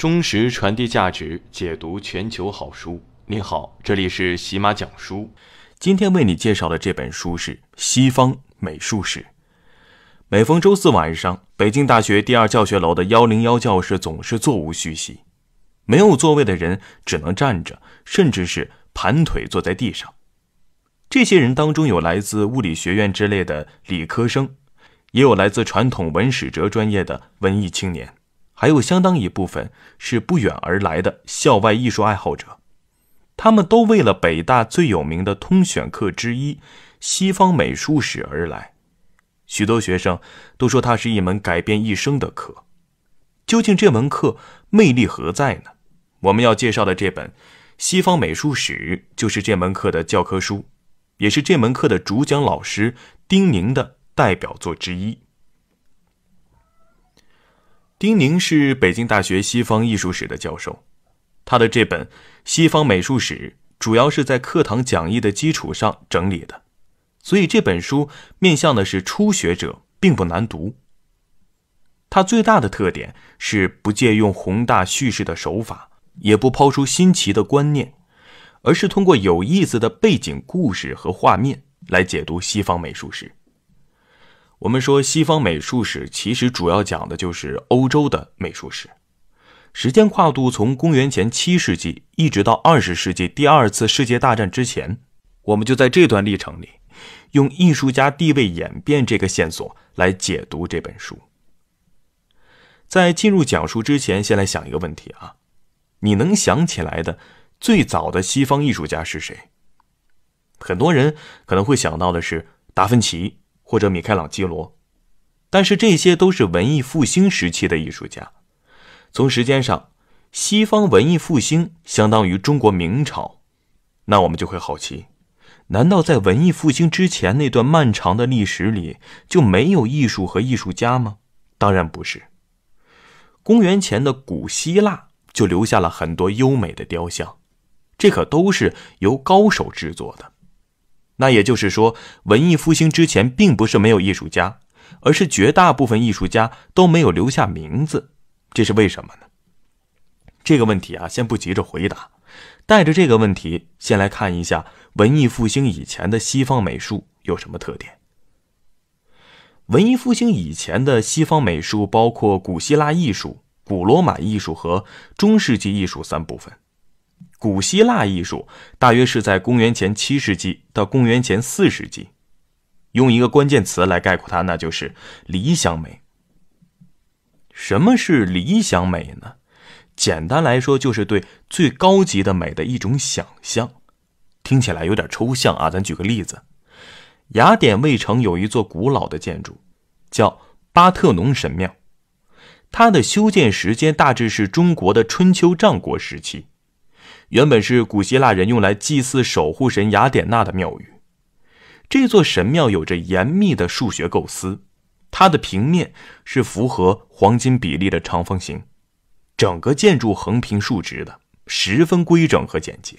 忠实传递价值，解读全球好书。你好，这里是喜马讲书。今天为你介绍的这本书是《西方美术史》。每逢周四晚上，北京大学第二教学楼的幺零幺教室总是座无虚席，没有座位的人只能站着，甚至是盘腿坐在地上。这些人当中有来自物理学院之类的理科生，也有来自传统文史哲专业的文艺青年。还有相当一部分是不远而来的校外艺术爱好者，他们都为了北大最有名的通选课之一——西方美术史而来。许多学生都说它是一门改变一生的课。究竟这门课魅力何在呢？我们要介绍的这本《西方美术史》就是这门课的教科书，也是这门课的主讲老师丁宁的代表作之一。丁宁是北京大学西方艺术史的教授，他的这本《西方美术史》主要是在课堂讲义的基础上整理的，所以这本书面向的是初学者，并不难读。他最大的特点是不借用宏大叙事的手法，也不抛出新奇的观念，而是通过有意思的背景故事和画面来解读西方美术史。我们说，西方美术史其实主要讲的就是欧洲的美术史，时间跨度从公元前七世纪一直到二十世纪第二次世界大战之前。我们就在这段历程里，用艺术家地位演变这个线索来解读这本书。在进入讲述之前，先来想一个问题啊，你能想起来的最早的西方艺术家是谁？很多人可能会想到的是达芬奇。或者米开朗基罗，但是这些都是文艺复兴时期的艺术家。从时间上，西方文艺复兴相当于中国明朝。那我们就会好奇：难道在文艺复兴之前那段漫长的历史里就没有艺术和艺术家吗？当然不是。公元前的古希腊就留下了很多优美的雕像，这可都是由高手制作的。那也就是说，文艺复兴之前并不是没有艺术家，而是绝大部分艺术家都没有留下名字。这是为什么呢？这个问题啊，先不急着回答。带着这个问题，先来看一下文艺复兴以前的西方美术有什么特点。文艺复兴以前的西方美术包括古希腊艺术、古罗马艺术和中世纪艺术三部分。古希腊艺术大约是在公元前七世纪到公元前四世纪。用一个关键词来概括它，那就是理想美。什么是理想美呢？简单来说，就是对最高级的美的一种想象。听起来有点抽象啊，咱举个例子。雅典卫城有一座古老的建筑，叫巴特农神庙。它的修建时间大致是中国的春秋战国时期。原本是古希腊人用来祭祀守护神雅典娜的庙宇。这座神庙有着严密的数学构思，它的平面是符合黄金比例的长方形，整个建筑横平竖直的，十分规整和简洁。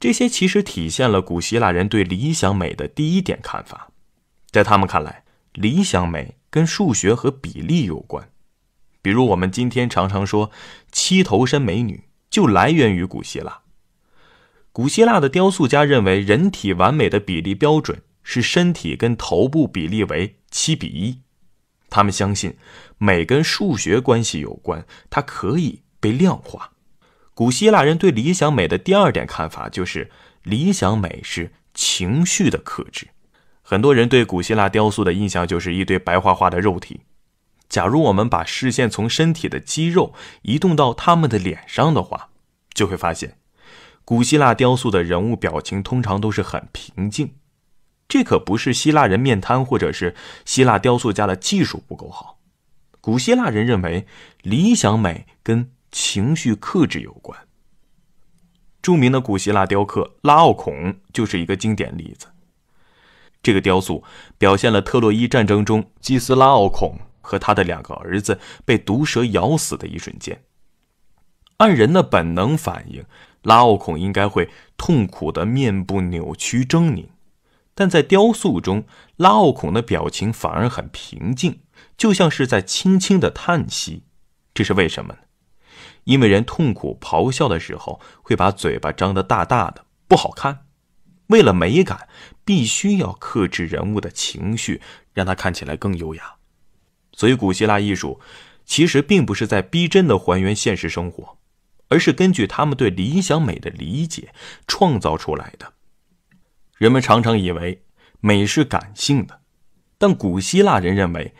这些其实体现了古希腊人对理想美的第一点看法，在他们看来，理想美跟数学和比例有关。比如我们今天常常说“七头身美女”。就来源于古希腊。古希腊的雕塑家认为，人体完美的比例标准是身体跟头部比例为七比一。他们相信，美跟数学关系有关，它可以被量化。古希腊人对理想美的第二点看法就是，理想美是情绪的克制。很多人对古希腊雕塑的印象就是一堆白花花的肉体。假如我们把视线从身体的肌肉移动到他们的脸上的话，就会发现，古希腊雕塑的人物表情通常都是很平静。这可不是希腊人面瘫，或者是希腊雕塑家的技术不够好。古希腊人认为，理想美跟情绪克制有关。著名的古希腊雕刻拉奥孔就是一个经典例子。这个雕塑表现了特洛伊战争中基斯拉奥孔。和他的两个儿子被毒蛇咬死的一瞬间，按人的本能反应，拉奥孔应该会痛苦的面部扭曲狰狞，但在雕塑中，拉奥孔的表情反而很平静，就像是在轻轻的叹息。这是为什么呢？因为人痛苦咆哮的时候会把嘴巴张得大大的，不好看。为了美感，必须要克制人物的情绪，让他看起来更优雅。所以，古希腊艺术其实并不是在逼真的还原现实生活，而是根据他们对理想美的理解创造出来的。人们常常以为美是感性的，但古希腊人认为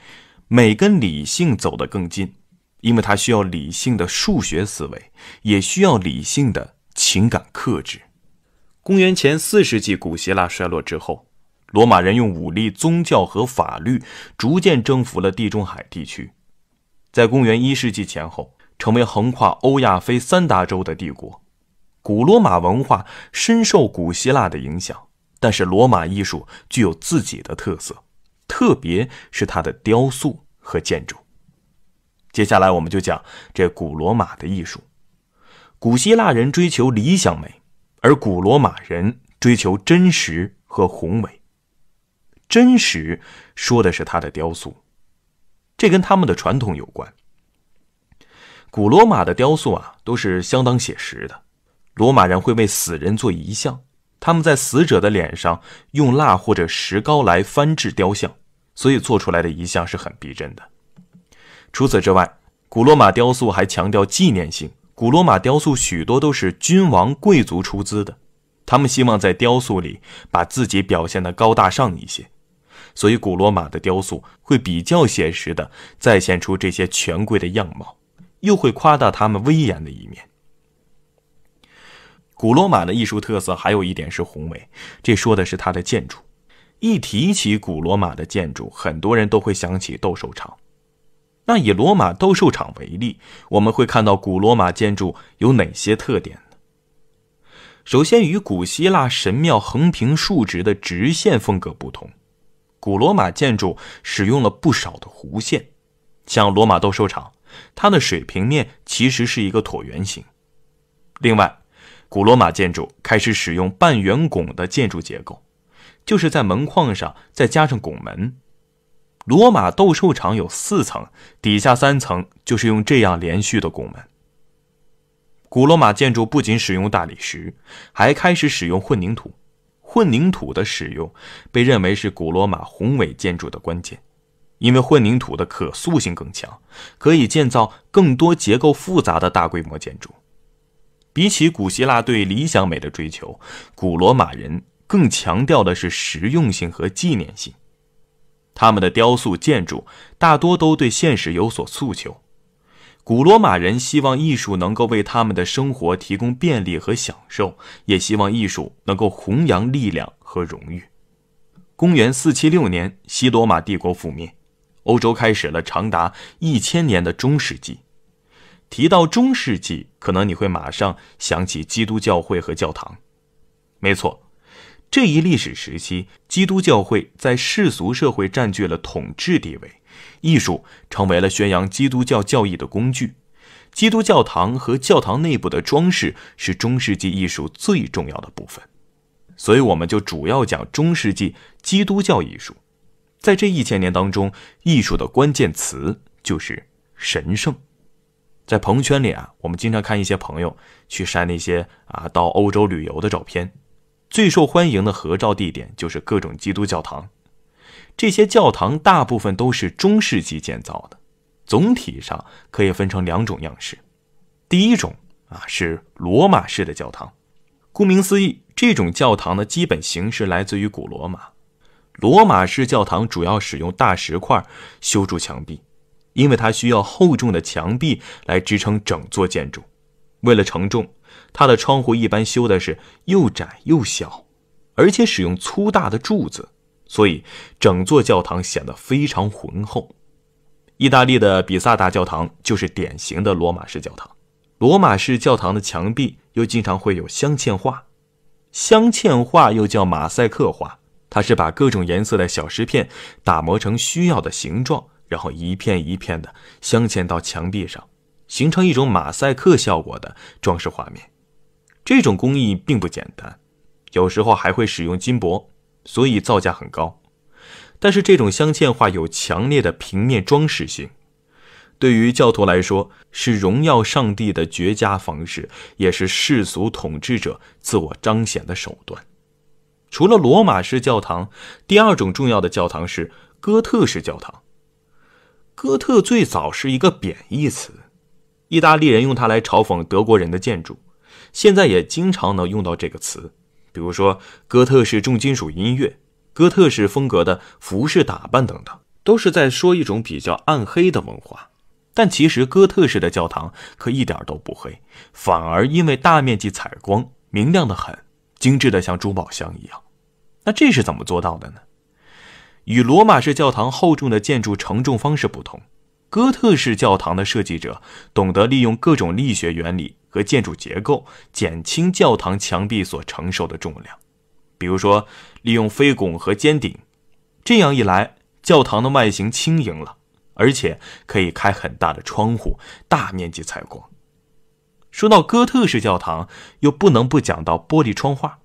美跟理性走得更近，因为它需要理性的数学思维，也需要理性的情感克制。公元前四世纪，古希腊衰落之后。罗马人用武力、宗教和法律逐渐征服了地中海地区，在公元一世纪前后，成为横跨欧亚非三大洲的帝国。古罗马文化深受古希腊的影响，但是罗马艺术具有自己的特色，特别是它的雕塑和建筑。接下来，我们就讲这古罗马的艺术。古希腊人追求理想美，而古罗马人追求真实和宏伟。真实说的是他的雕塑，这跟他们的传统有关。古罗马的雕塑啊，都是相当写实的。罗马人会为死人做遗像，他们在死者的脸上用蜡或者石膏来翻制雕像，所以做出来的遗像是很逼真的。除此之外，古罗马雕塑还强调纪念性。古罗马雕塑许多都是君王贵族出资的，他们希望在雕塑里把自己表现得高大上一些。所以，古罗马的雕塑会比较写实的再现出这些权贵的样貌，又会夸大他们威严的一面。古罗马的艺术特色还有一点是宏伟，这说的是它的建筑。一提起古罗马的建筑，很多人都会想起斗兽场。那以罗马斗兽场为例，我们会看到古罗马建筑有哪些特点呢？首先，与古希腊神庙横平竖直的直线风格不同。古罗马建筑使用了不少的弧线，像罗马斗兽场，它的水平面其实是一个椭圆形。另外，古罗马建筑开始使用半圆拱的建筑结构，就是在门框上再加上拱门。罗马斗兽场有四层，底下三层就是用这样连续的拱门。古罗马建筑不仅使用大理石，还开始使用混凝土。混凝土的使用被认为是古罗马宏伟建筑的关键，因为混凝土的可塑性更强，可以建造更多结构复杂的大规模建筑。比起古希腊对理想美的追求，古罗马人更强调的是实用性和纪念性。他们的雕塑建筑大多都对现实有所诉求。古罗马人希望艺术能够为他们的生活提供便利和享受，也希望艺术能够弘扬力量和荣誉。公元四七六年，西罗马帝国覆灭，欧洲开始了长达一千年的中世纪。提到中世纪，可能你会马上想起基督教会和教堂。没错，这一历史时期，基督教会在世俗社会占据了统治地位。艺术成为了宣扬基督教教义的工具，基督教堂和教堂内部的装饰是中世纪艺术最重要的部分，所以我们就主要讲中世纪基督教艺术。在这一千年当中，艺术的关键词就是神圣。在朋友圈里啊，我们经常看一些朋友去晒那些啊到欧洲旅游的照片，最受欢迎的合照地点就是各种基督教堂。这些教堂大部分都是中世纪建造的，总体上可以分成两种样式。第一种啊是罗马式的教堂，顾名思义，这种教堂的基本形式来自于古罗马。罗马式教堂主要使用大石块修筑墙壁，因为它需要厚重的墙壁来支撑整座建筑。为了承重，它的窗户一般修的是又窄又小，而且使用粗大的柱子。所以，整座教堂显得非常浑厚。意大利的比萨大教堂就是典型的罗马式教堂。罗马式教堂的墙壁又经常会有镶嵌画，镶嵌画又叫马赛克画，它是把各种颜色的小石片打磨成需要的形状，然后一片一片的镶嵌到墙壁上，形成一种马赛克效果的装饰画面。这种工艺并不简单，有时候还会使用金箔。所以造价很高，但是这种镶嵌画有强烈的平面装饰性，对于教徒来说是荣耀上帝的绝佳方式，也是世俗统治者自我彰显的手段。除了罗马式教堂，第二种重要的教堂是哥特式教堂。哥特最早是一个贬义词，意大利人用它来嘲讽德国人的建筑，现在也经常能用到这个词。比如说，哥特式重金属音乐、哥特式风格的服饰打扮等等，都是在说一种比较暗黑的文化。但其实，哥特式的教堂可一点都不黑，反而因为大面积采光，明亮的很，精致的像珠宝箱一样。那这是怎么做到的呢？与罗马式教堂厚重的建筑承重方式不同，哥特式教堂的设计者懂得利用各种力学原理。和建筑结构减轻教堂墙壁所承受的重量，比如说利用飞拱和尖顶，这样一来，教堂的外形轻盈了，而且可以开很大的窗户，大面积采光。说到哥特式教堂，又不能不讲到玻璃窗画，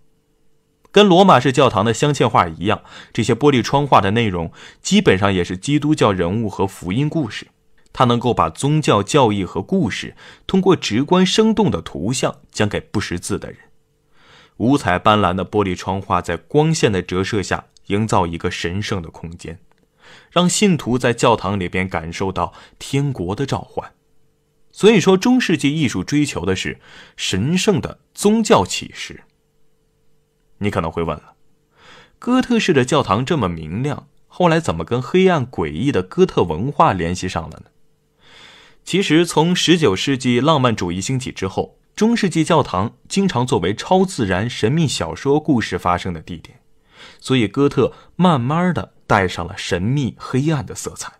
跟罗马式教堂的镶嵌画一样，这些玻璃窗画的内容基本上也是基督教人物和福音故事。他能够把宗教教义和故事通过直观生动的图像讲给不识字的人。五彩斑斓的玻璃窗画在光线的折射下，营造一个神圣的空间，让信徒在教堂里边感受到天国的召唤。所以说，中世纪艺术追求的是神圣的宗教启示。你可能会问了，哥特式的教堂这么明亮，后来怎么跟黑暗诡异的哥特文化联系上了呢？其实，从19世纪浪漫主义兴起之后，中世纪教堂经常作为超自然、神秘小说故事发生的地点，所以哥特慢慢的带上了神秘、黑暗的色彩。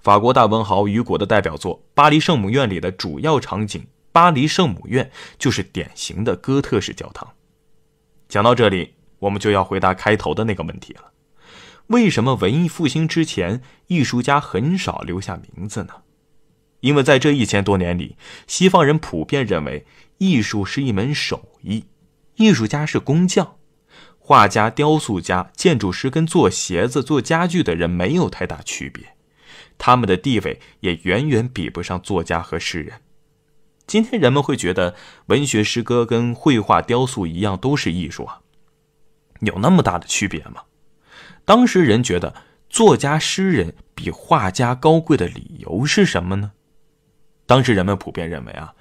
法国大文豪雨果的代表作《巴黎圣母院》里的主要场景——巴黎圣母院，就是典型的哥特式教堂。讲到这里，我们就要回答开头的那个问题了：为什么文艺复兴之前，艺术家很少留下名字呢？因为在这一千多年里，西方人普遍认为艺术是一门手艺，艺术家是工匠，画家、雕塑家、建筑师跟做鞋子、做家具的人没有太大区别，他们的地位也远远比不上作家和诗人。今天人们会觉得文学、诗歌跟绘画、雕塑一样都是艺术啊，有那么大的区别吗？当时人觉得作家、诗人比画家高贵的理由是什么呢？当时人们普遍认为啊，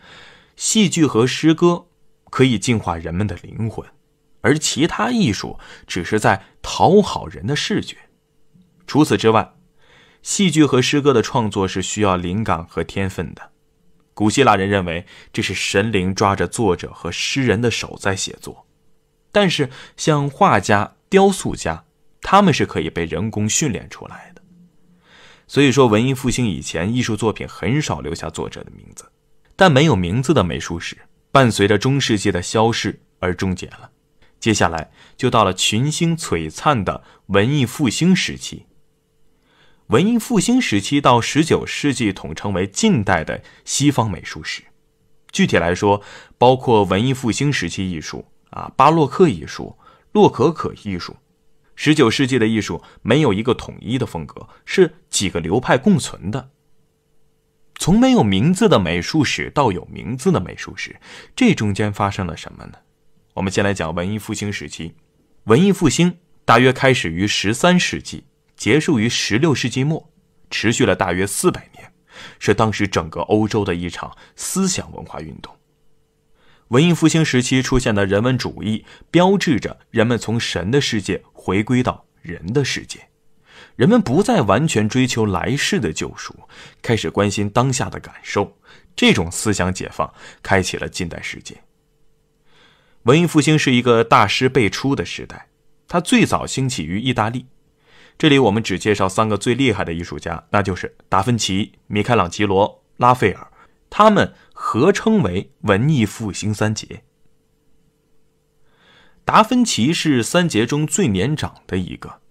戏剧和诗歌可以净化人们的灵魂，而其他艺术只是在讨好人的视觉。除此之外，戏剧和诗歌的创作是需要灵感和天分的。古希腊人认为这是神灵抓着作者和诗人的手在写作，但是像画家、雕塑家，他们是可以被人工训练出来。的。所以说，文艺复兴以前，艺术作品很少留下作者的名字，但没有名字的美术史伴随着中世纪的消逝而终结了。接下来就到了群星璀璨的文艺复兴时期。文艺复兴时期到十九世纪统称为近代的西方美术史，具体来说，包括文艺复兴时期艺术、啊巴洛克艺术、洛可可艺术。十九世纪的艺术没有一个统一的风格，是几个流派共存的。从没有名字的美术史到有名字的美术史，这中间发生了什么呢？我们先来讲文艺复兴时期。文艺复兴大约开始于十三世纪，结束于十六世纪末，持续了大约四百年，是当时整个欧洲的一场思想文化运动。文艺复兴时期出现的人文主义，标志着人们从神的世界回归到人的世界。人们不再完全追求来世的救赎，开始关心当下的感受。这种思想解放，开启了近代世界。文艺复兴是一个大师辈出的时代，它最早兴起于意大利。这里我们只介绍三个最厉害的艺术家，那就是达芬奇、米开朗基罗、拉斐尔。他们合称为文艺复兴三杰。达芬奇是三杰中最年长的一个，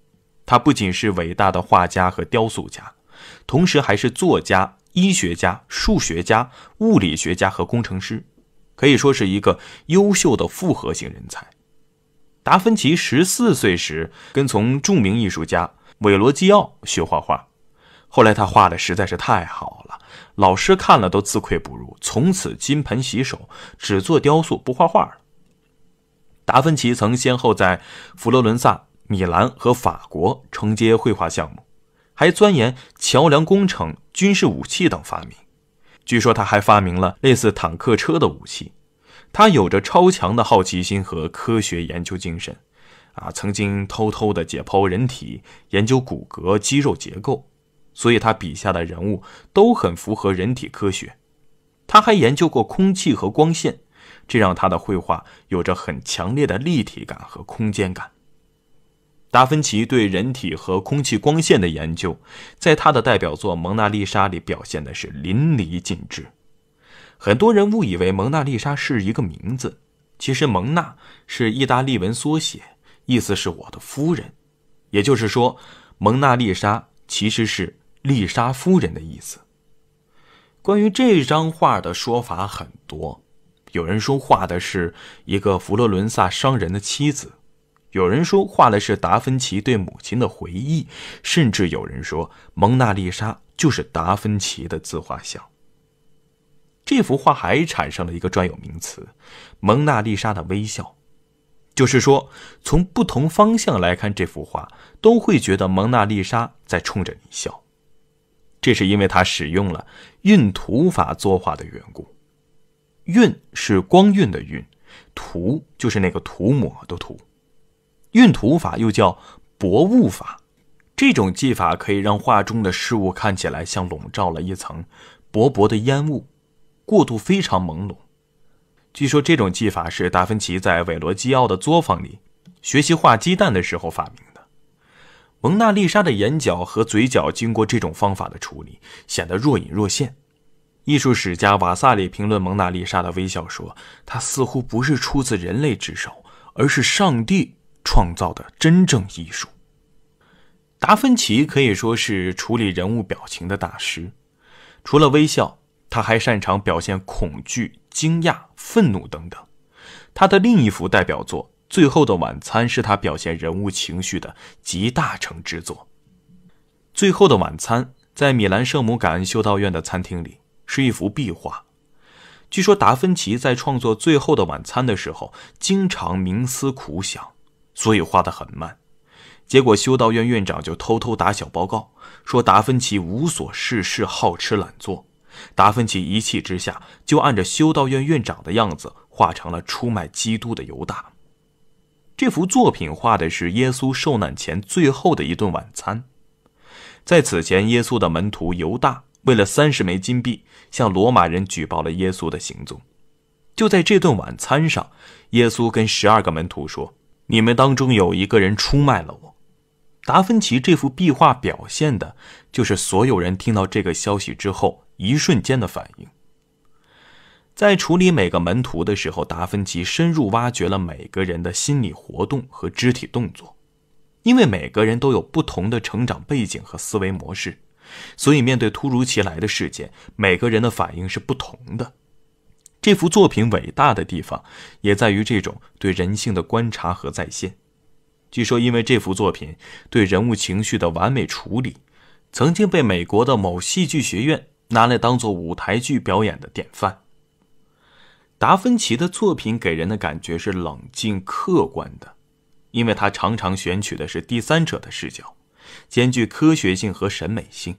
他不仅是伟大的画家和雕塑家，同时还是作家、医学家、数学家、物理学家和工程师，可以说是一个优秀的复合型人才。达芬奇十四岁时跟从著名艺术家韦罗基奥学画画，后来他画的实在是太好了。老师看了都自愧不如，从此金盆洗手，只做雕塑不画画了。达芬奇曾先后在佛罗伦萨、米兰和法国承接绘画项目，还钻研桥梁工程、军事武器等发明。据说他还发明了类似坦克车的武器。他有着超强的好奇心和科学研究精神，啊，曾经偷偷的解剖人体，研究骨骼、肌肉结构。所以他笔下的人物都很符合人体科学，他还研究过空气和光线，这让他的绘画有着很强烈的立体感和空间感。达芬奇对人体和空气光线的研究，在他的代表作《蒙娜丽莎》里表现的是淋漓尽致。很多人误以为《蒙娜丽莎》是一个名字，其实“蒙娜”是意大利文缩写，意思是“我的夫人”，也就是说，《蒙娜丽莎》其实是。丽莎夫人的意思。关于这张画的说法很多，有人说画的是一个佛罗伦萨商人的妻子，有人说画的是达芬奇对母亲的回忆，甚至有人说蒙娜丽莎就是达芬奇的自画像。这幅画还产生了一个专有名词——蒙娜丽莎的微笑，就是说，从不同方向来看这幅画，都会觉得蒙娜丽莎在冲着你笑。这是因为他使用了运土法作画的缘故。运是光晕的晕，涂就是那个涂抹的涂。运土法又叫薄雾法。这种技法可以让画中的事物看起来像笼罩了一层薄薄的烟雾，过度非常朦胧。据说这种技法是达芬奇在韦罗基奥的作坊里学习画鸡蛋的时候发明。蒙娜丽莎的眼角和嘴角经过这种方法的处理，显得若隐若现。艺术史家瓦萨里评论蒙娜丽莎的微笑说：“她似乎不是出自人类之手，而是上帝创造的真正艺术。”达芬奇可以说是处理人物表情的大师，除了微笑，他还擅长表现恐惧、惊讶、愤怒等等。他的另一幅代表作。最后的晚餐是他表现人物情绪的集大成之作。最后的晚餐在米兰圣母感恩修道院的餐厅里是一幅壁画。据说达芬奇在创作《最后的晚餐》的时候，经常冥思苦想，所以画的很慢。结果修道院院长就偷偷打小报告，说达芬奇无所事事、好吃懒做。达芬奇一气之下，就按着修道院院长的样子画成了出卖基督的犹大。这幅作品画的是耶稣受难前最后的一顿晚餐。在此前，耶稣的门徒犹大为了三十枚金币向罗马人举报了耶稣的行踪。就在这顿晚餐上，耶稣跟十二个门徒说：“你们当中有一个人出卖了我。”达芬奇这幅壁画表现的就是所有人听到这个消息之后一瞬间的反应。在处理每个门徒的时候，达芬奇深入挖掘了每个人的心理活动和肢体动作，因为每个人都有不同的成长背景和思维模式，所以面对突如其来的事件，每个人的反应是不同的。这幅作品伟大的地方，也在于这种对人性的观察和再现。据说，因为这幅作品对人物情绪的完美处理，曾经被美国的某戏剧学院拿来当做舞台剧表演的典范。达芬奇的作品给人的感觉是冷静客观的，因为他常常选取的是第三者的视角，兼具科学性和审美性。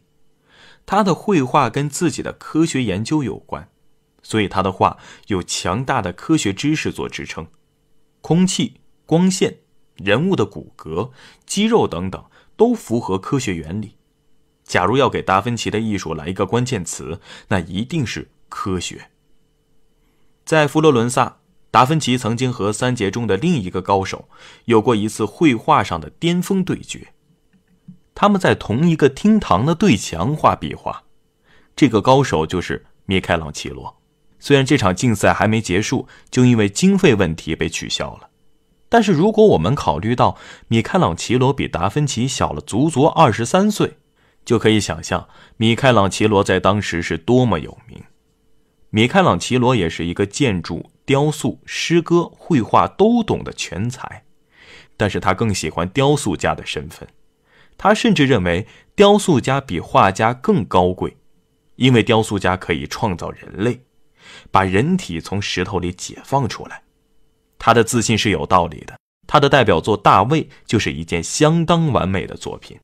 他的绘画跟自己的科学研究有关，所以他的画有强大的科学知识做支撑。空气、光线、人物的骨骼、肌肉等等，都符合科学原理。假如要给达芬奇的艺术来一个关键词，那一定是科学。在佛罗伦萨，达芬奇曾经和三杰中的另一个高手有过一次绘画上的巅峰对决。他们在同一个厅堂的对墙画壁画。这个高手就是米开朗奇罗。虽然这场竞赛还没结束，就因为经费问题被取消了。但是如果我们考虑到米开朗奇罗比达芬奇小了足足二十三岁，就可以想象米开朗奇罗在当时是多么有名。米开朗琪罗也是一个建筑、雕塑、诗歌、绘画都懂的全才，但是他更喜欢雕塑家的身份。他甚至认为雕塑家比画家更高贵，因为雕塑家可以创造人类，把人体从石头里解放出来。他的自信是有道理的。他的代表作《大卫》就是一件相当完美的作品。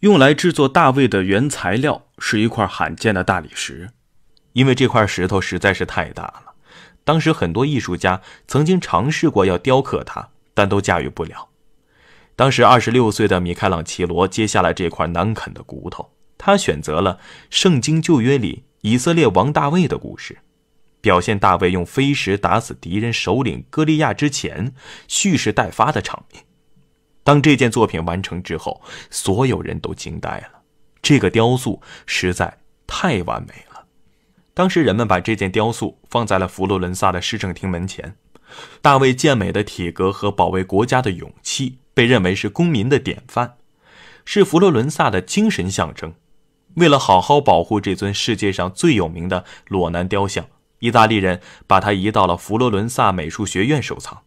用来制作《大卫》的原材料是一块罕见的大理石。因为这块石头实在是太大了，当时很多艺术家曾经尝试过要雕刻它，但都驾驭不了。当时二十六岁的米开朗琪罗接下来这块难啃的骨头，他选择了《圣经·旧约》里以色列王大卫的故事，表现大卫用飞石打死敌人首领歌利亚之前蓄势待发的场面。当这件作品完成之后，所有人都惊呆了，这个雕塑实在太完美。当时人们把这件雕塑放在了佛罗伦萨的市政厅门前。大卫健美的体格和保卫国家的勇气被认为是公民的典范，是佛罗伦萨的精神象征。为了好好保护这尊世界上最有名的裸男雕像，意大利人把它移到了佛罗伦萨美术学院收藏，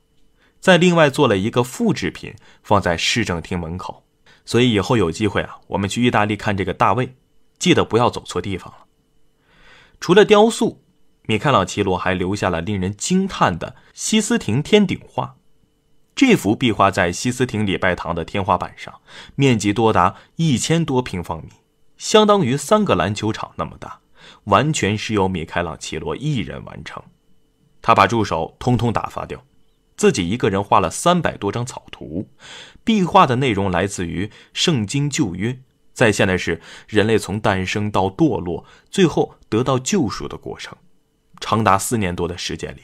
在另外做了一个复制品放在市政厅门口。所以以后有机会啊，我们去意大利看这个大卫，记得不要走错地方了。除了雕塑，米开朗基罗还留下了令人惊叹的西斯廷天顶画。这幅壁画在西斯廷礼拜堂的天花板上，面积多达一千多平方米，相当于三个篮球场那么大，完全是由米开朗基罗一人完成。他把助手通通打发掉，自己一个人画了三百多张草图。壁画的内容来自于圣经旧约。再现的是人类从诞生到堕落，最后得到救赎的过程。长达四年多的时间里，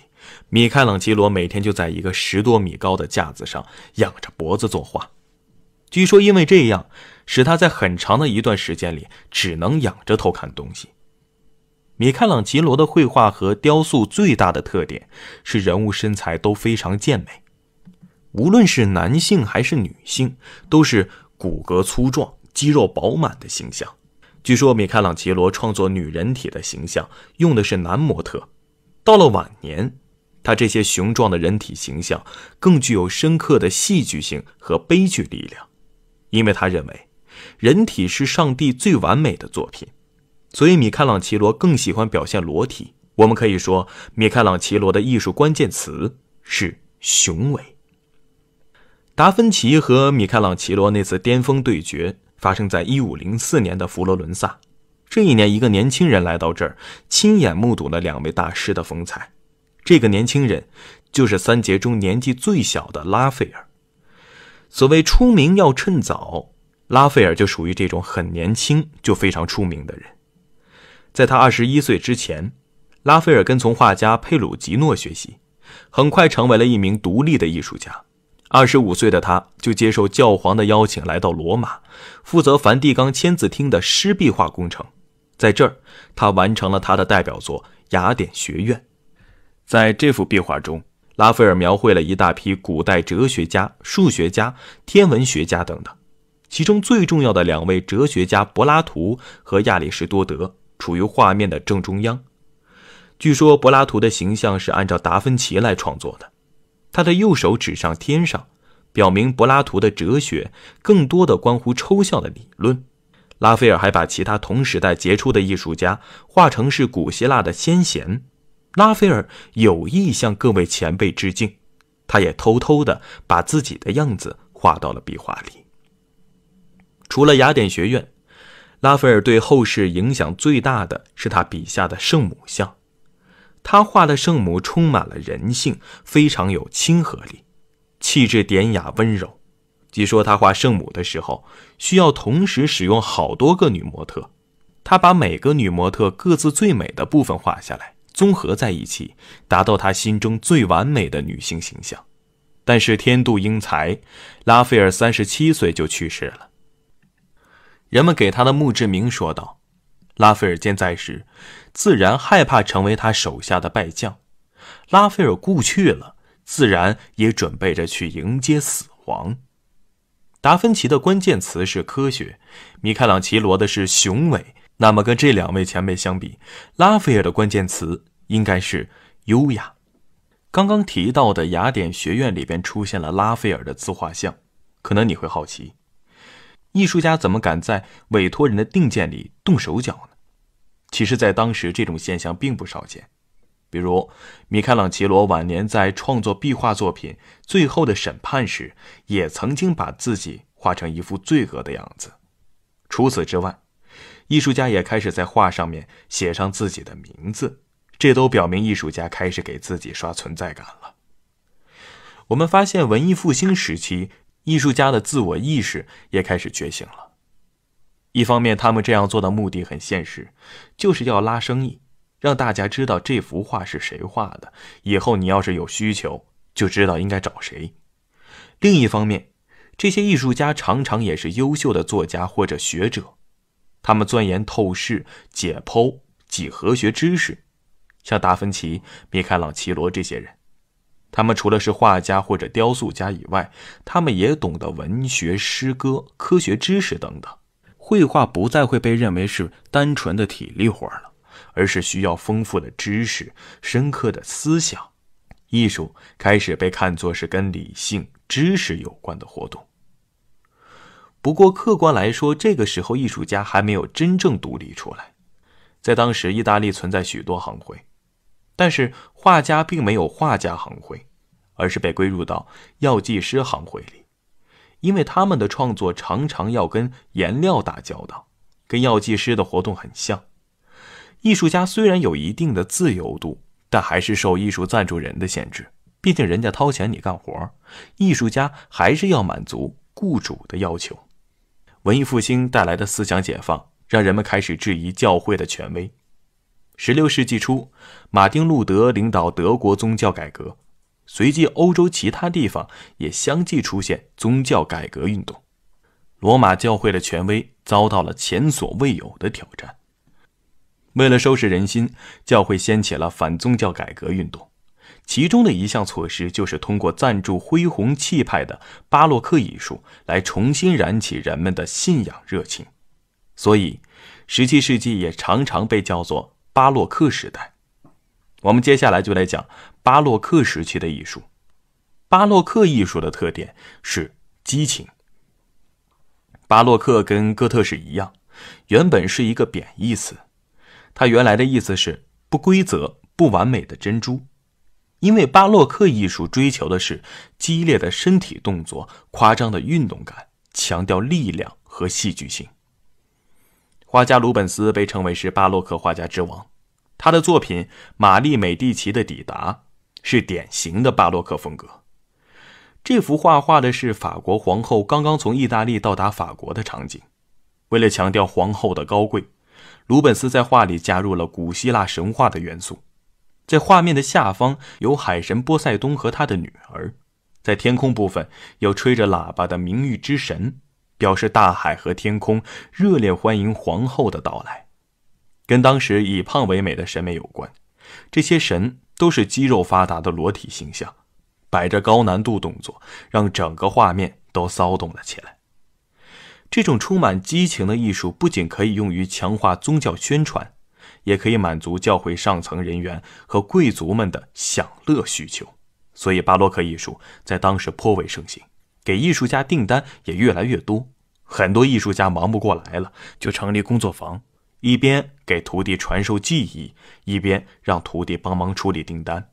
米开朗基罗每天就在一个十多米高的架子上仰着脖子作画。据说，因为这样，使他在很长的一段时间里只能仰着头看东西。米开朗基罗的绘画和雕塑最大的特点是人物身材都非常健美，无论是男性还是女性，都是骨骼粗壮。肌肉饱满的形象，据说米开朗琪罗创作女人体的形象用的是男模特。到了晚年，他这些雄壮的人体形象更具有深刻的戏剧性和悲剧力量，因为他认为人体是上帝最完美的作品，所以米开朗琪罗更喜欢表现裸体。我们可以说，米开朗琪罗的艺术关键词是雄伟。达芬奇和米开朗琪罗那次巅峰对决。发生在一五零四年的佛罗伦萨，这一年，一个年轻人来到这儿，亲眼目睹了两位大师的风采。这个年轻人就是三杰中年纪最小的拉斐尔。所谓出名要趁早，拉斐尔就属于这种很年轻就非常出名的人。在他二十一岁之前，拉斐尔跟从画家佩鲁吉诺学习，很快成为了一名独立的艺术家。二十五岁的他，就接受教皇的邀请来到罗马，负责梵蒂冈签字厅的湿壁画工程。在这儿，他完成了他的代表作《雅典学院》。在这幅壁画中，拉斐尔描绘了一大批古代哲学家、数学家、天文学家等等。其中最重要的两位哲学家柏拉图和亚里士多德处于画面的正中央。据说柏拉图的形象是按照达芬奇来创作的。他的右手指上天上，表明柏拉图的哲学更多的关乎抽象的理论。拉斐尔还把其他同时代杰出的艺术家画成是古希腊的先贤。拉斐尔有意向各位前辈致敬，他也偷偷的把自己的样子画到了壁画里。除了雅典学院，拉斐尔对后世影响最大的是他笔下的圣母像。他画的圣母充满了人性，非常有亲和力，气质典雅温柔。据说他画圣母的时候，需要同时使用好多个女模特，他把每个女模特各自最美的部分画下来，综合在一起，达到他心中最完美的女性形象。但是天妒英才，拉斐尔三十七岁就去世了。人们给他的墓志铭说道。拉斐尔健在时，自然害怕成为他手下的败将；拉斐尔故去了，自然也准备着去迎接死亡。达芬奇的关键词是科学，米开朗奇罗的是雄伟。那么，跟这两位前辈相比，拉斐尔的关键词应该是优雅。刚刚提到的雅典学院里边出现了拉斐尔的自画像，可能你会好奇。艺术家怎么敢在委托人的定件里动手脚呢？其实，在当时这种现象并不少见。比如，米开朗琪罗晚年在创作壁画作品《最后的审判》时，也曾经把自己画成一副罪恶的样子。除此之外，艺术家也开始在画上面写上自己的名字，这都表明艺术家开始给自己刷存在感了。我们发现，文艺复兴时期。艺术家的自我意识也开始觉醒了。一方面，他们这样做的目的很现实，就是要拉生意，让大家知道这幅画是谁画的，以后你要是有需求，就知道应该找谁。另一方面，这些艺术家常常也是优秀的作家或者学者，他们钻研透视、解剖、几何学知识，像达芬奇、米开朗基罗这些人。他们除了是画家或者雕塑家以外，他们也懂得文学、诗歌、科学知识等等。绘画不再会被认为是单纯的体力活了，而是需要丰富的知识、深刻的思想。艺术开始被看作是跟理性知识有关的活动。不过，客观来说，这个时候艺术家还没有真正独立出来。在当时，意大利存在许多行会。但是画家并没有画家行会，而是被归入到药剂师行会里，因为他们的创作常常要跟颜料打交道，跟药剂师的活动很像。艺术家虽然有一定的自由度，但还是受艺术赞助人的限制，毕竟人家掏钱你干活，艺术家还是要满足雇主的要求。文艺复兴带来的思想解放，让人们开始质疑教会的权威。16世纪初，马丁·路德领导德国宗教改革，随即欧洲其他地方也相继出现宗教改革运动，罗马教会的权威遭到了前所未有的挑战。为了收拾人心，教会掀起了反宗教改革运动，其中的一项措施就是通过赞助恢宏气派的巴洛克艺术来重新燃起人们的信仰热情，所以17世纪也常常被叫做。巴洛克时代，我们接下来就来讲巴洛克时期的艺术。巴洛克艺术的特点是激情。巴洛克跟哥特式一样，原本是一个贬义词，它原来的意思是不规则、不完美的珍珠。因为巴洛克艺术追求的是激烈的身体动作、夸张的运动感，强调力量和戏剧性。画家鲁本斯被称为是巴洛克画家之王，他的作品《玛丽美第奇的抵达》是典型的巴洛克风格。这幅画画的是法国皇后刚刚从意大利到达法国的场景。为了强调皇后的高贵，鲁本斯在画里加入了古希腊神话的元素。在画面的下方有海神波塞冬和他的女儿，在天空部分有吹着喇叭的名誉之神。表示大海和天空热烈欢迎皇后的到来，跟当时以胖为美的审美有关。这些神都是肌肉发达的裸体形象，摆着高难度动作，让整个画面都骚动了起来。这种充满激情的艺术不仅可以用于强化宗教宣传，也可以满足教会上层人员和贵族们的享乐需求，所以巴洛克艺术在当时颇为盛行。给艺术家订单也越来越多，很多艺术家忙不过来了，就成立工作坊，一边给徒弟传授技艺，一边让徒弟帮忙处理订单。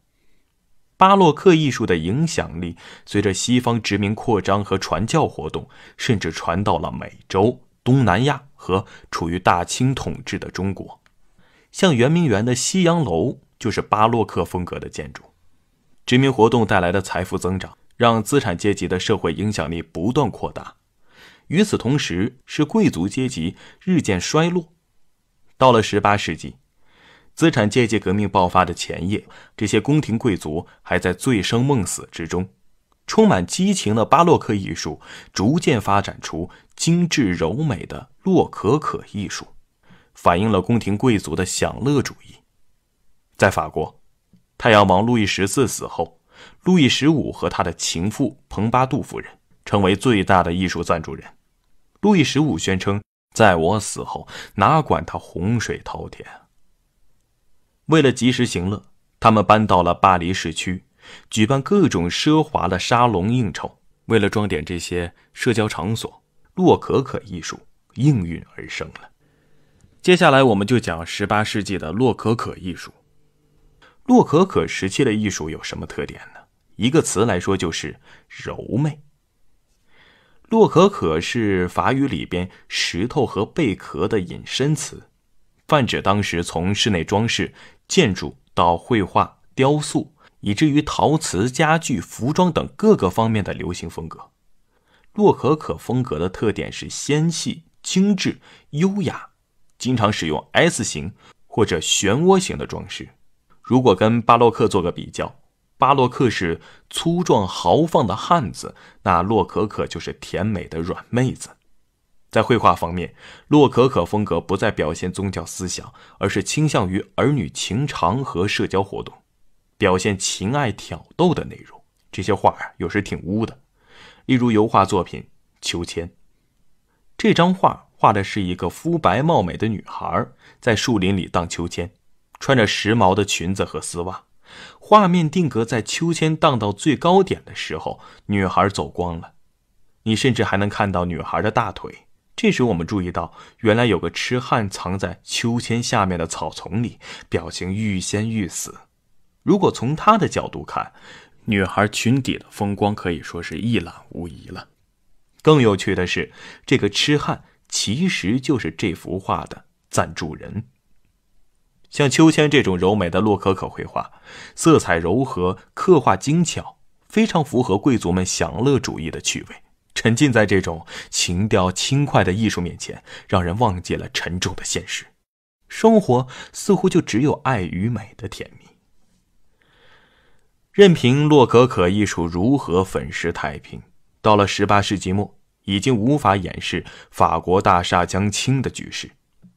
巴洛克艺术的影响力随着西方殖民扩张和传教活动，甚至传到了美洲、东南亚和处于大清统治的中国。像圆明园的西洋楼就是巴洛克风格的建筑。殖民活动带来的财富增长。让资产阶级的社会影响力不断扩大，与此同时，是贵族阶级日渐衰落。到了十八世纪，资产阶级革命爆发的前夜，这些宫廷贵族还在醉生梦死之中。充满激情的巴洛克艺术逐渐发展出精致柔美的洛可可艺术，反映了宫廷贵族的享乐主义。在法国，太阳王路易十四死后。路易十五和他的情妇蓬巴杜夫人成为最大的艺术赞助人。路易十五宣称：“在我死后，哪管他洪水滔天！”为了及时行乐，他们搬到了巴黎市区，举办各种奢华的沙龙应酬。为了装点这些社交场所，洛可可艺术应运而生了。接下来，我们就讲十八世纪的洛可可艺术。洛可可时期的艺术有什么特点？一个词来说就是柔媚。洛可可是法语里边石头和贝壳的引申词，泛指当时从室内装饰、建筑到绘画、雕塑，以至于陶瓷、家具、服装等各个方面的流行风格。洛可可风格的特点是纤细、精致、优雅，经常使用 S 型或者漩涡型的装饰。如果跟巴洛克做个比较。巴洛克是粗壮豪放的汉子，那洛可可就是甜美的软妹子。在绘画方面，洛可可风格不再表现宗教思想，而是倾向于儿女情长和社交活动，表现情爱挑逗的内容。这些画啊，有时挺污的。例如油画作品《秋千》，这张画画的是一个肤白貌美的女孩在树林里荡秋千，穿着时髦的裙子和丝袜。画面定格在秋千荡到最高点的时候，女孩走光了。你甚至还能看到女孩的大腿。这时，我们注意到，原来有个痴汉藏在秋千下面的草丛里，表情欲仙欲死。如果从他的角度看，女孩裙底的风光可以说是一览无遗了。更有趣的是，这个痴汉其实就是这幅画的赞助人。像秋千这种柔美的洛可可绘画，色彩柔和，刻画精巧，非常符合贵族们享乐主义的趣味。沉浸在这种情调轻快的艺术面前，让人忘记了沉重的现实生活，似乎就只有爱与美的甜蜜。任凭洛可可艺术如何粉饰太平，到了十八世纪末，已经无法掩饰法国大厦将倾的局势，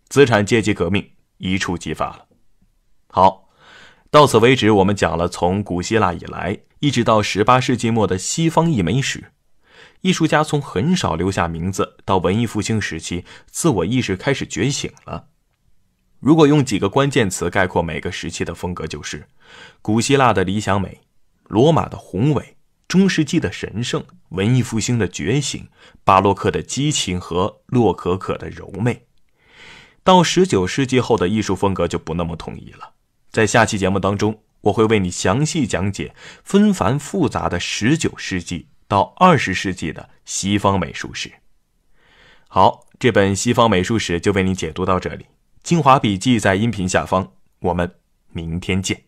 资产阶级革命。一触即发了。好，到此为止，我们讲了从古希腊以来，一直到十八世纪末的西方艺枚史。艺术家从很少留下名字，到文艺复兴时期，自我意识开始觉醒了。如果用几个关键词概括每个时期的风格，就是：古希腊的理想美，罗马的宏伟，中世纪的神圣，文艺复兴的觉醒，巴洛克的激情和洛可可的柔媚。到十九世纪后的艺术风格就不那么统一了。在下期节目当中，我会为你详细讲解纷繁复杂的十九世纪到二十世纪的西方美术史。好，这本西方美术史就为你解读到这里，精华笔记在音频下方，我们明天见。